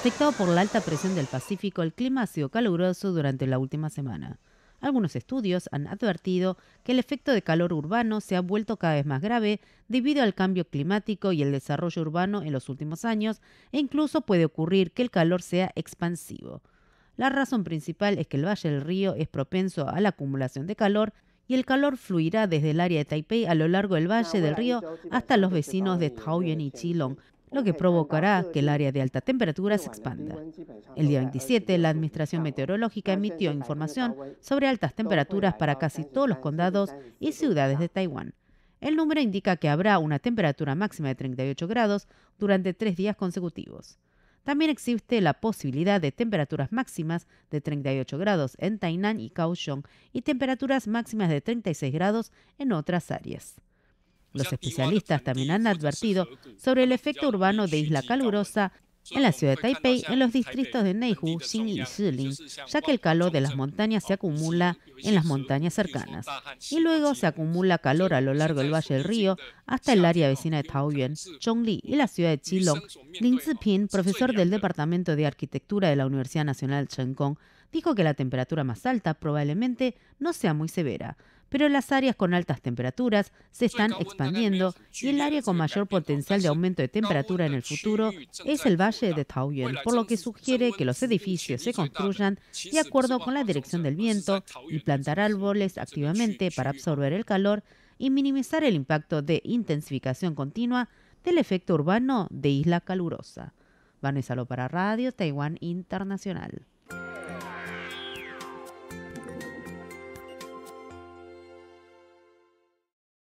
Afectado por la alta presión del Pacífico, el clima ha sido caluroso durante la última semana. Algunos estudios han advertido que el efecto de calor urbano se ha vuelto cada vez más grave debido al cambio climático y el desarrollo urbano en los últimos años e incluso puede ocurrir que el calor sea expansivo. La razón principal es que el Valle del Río es propenso a la acumulación de calor y el calor fluirá desde el área de Taipei a lo largo del Valle del Río hasta los vecinos de Taoyuan y Chilong, lo que provocará que el área de alta temperatura se expanda. El día 27, la Administración Meteorológica emitió información sobre altas temperaturas para casi todos los condados y ciudades de Taiwán. El número indica que habrá una temperatura máxima de 38 grados durante tres días consecutivos. También existe la posibilidad de temperaturas máximas de 38 grados en Tainan y Kaohsiung y temperaturas máximas de 36 grados en otras áreas. Los especialistas también han advertido sobre el efecto urbano de Isla Calurosa en la ciudad de Taipei, en los distritos de Neihu, Xin y Shilin, ya que el calor de las montañas se acumula en las montañas cercanas. Y luego se acumula calor a lo largo del valle del río hasta el área vecina de Taoyuan, Chongli y la ciudad de Qilong. Lin Zipin, profesor del Departamento de Arquitectura de la Universidad Nacional Kong dijo que la temperatura más alta probablemente no sea muy severa, pero las áreas con altas temperaturas se están expandiendo y el área con mayor potencial de aumento de temperatura en el futuro es el valle de Taoyuan, por lo que sugiere que los edificios se construyan de acuerdo con la dirección del viento y plantar árboles activamente para absorber el calor y minimizar el impacto de intensificación continua del efecto urbano de isla calurosa. Vanessa Lo para Radio Taiwán Internacional.